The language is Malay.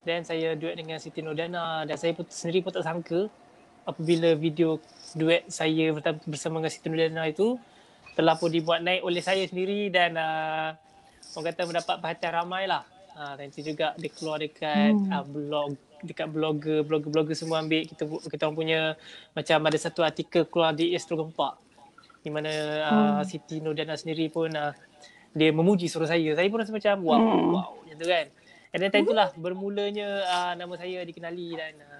Then saya duet dengan Siti Nodana dan saya pun, sendiri pun tak sangka apabila video duet saya bersama dengan Siti Nodana itu telah pun dibuat naik oleh saya sendiri dan uh, orang kata mendapat perhatian ramai lah. Uh, ah, nanti juga dia keluar dekat hmm. uh, blog dekat blogger blogger-blogger semua ambil kita kita orang punya macam ada satu artikel keluar di Astro Gempak di mana hmm. uh, Siti Nodana sendiri pun uh, dia memuji suruh saya. Saya pun rasa macam wow hmm. wow gitu kan. And then time tu lah, bermulanya uh, nama saya dikenali dan uh,